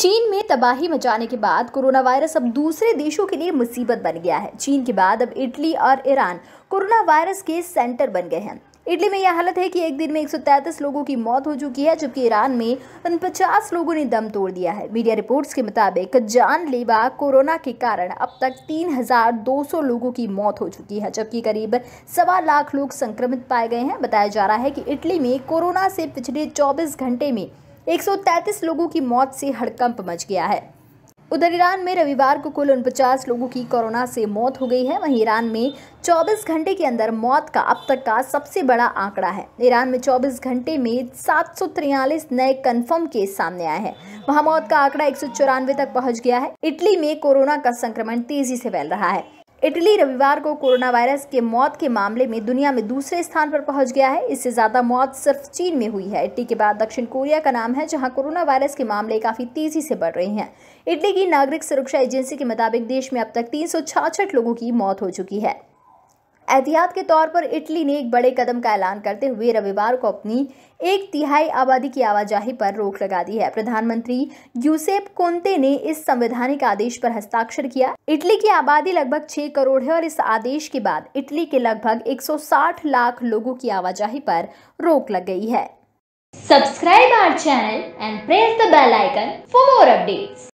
चीन में तबाही मचाने के बाद कोरोना वायरस अब दूसरे देशों के लिए मुसीबत बन गया है चीन के बाद अब इटली और ईरान कोरोना वायरस के सेंटर बन गए हैं इटली में यह हालत है कि एक दिन में 133 लोगों की मौत हो चुकी है जबकि ईरान में उनपचास लोगों ने दम तोड़ दिया है मीडिया रिपोर्ट्स के मुताबिक जानलेवा कोरोना के कारण अब तक 3,200 लोगों की मौत हो चुकी है जबकि करीब सवा लाख लोग संक्रमित पाए गए हैं बताया जा रहा है कि इटली में कोरोना से पिछले चौबीस घंटे में 133 लोगों की मौत से हड़कंप मच गया है उधर ईरान में रविवार को कुल उनपचास लोगों की कोरोना से मौत हो गई है वहीं ईरान में 24 घंटे के अंदर मौत का अब तक का सबसे बड़ा आंकड़ा है ईरान में 24 घंटे में सात नए कंफर्म केस सामने आए हैं वहां मौत का आंकड़ा एक तक पहुंच गया है इटली में कोरोना का संक्रमण तेजी से फैल रहा है इटली रविवार को कोरोना वायरस के मौत के मामले में दुनिया में दूसरे स्थान पर पहुंच गया है इससे ज़्यादा मौत सिर्फ चीन में हुई है इटली के बाद दक्षिण कोरिया का नाम है जहां कोरोना वायरस के मामले काफ़ी तेज़ी से बढ़ रहे हैं इटली की नागरिक सुरक्षा एजेंसी के मुताबिक देश में अब तक तीन लोगों की मौत हो चुकी है एहतियात के तौर पर इटली ने एक बड़े कदम का ऐलान करते हुए रविवार को अपनी एक तिहाई आबादी की आवाजाही पर रोक लगा दी है प्रधानमंत्री यूसेप कोंते ने इस संवैधानिक आदेश पर हस्ताक्षर किया इटली की आबादी लगभग 6 करोड़ है और इस आदेश के बाद इटली के लगभग 160 लाख लोगों की आवाजाही पर रोक लग गई है subscribe our channel and press the bell icon for more update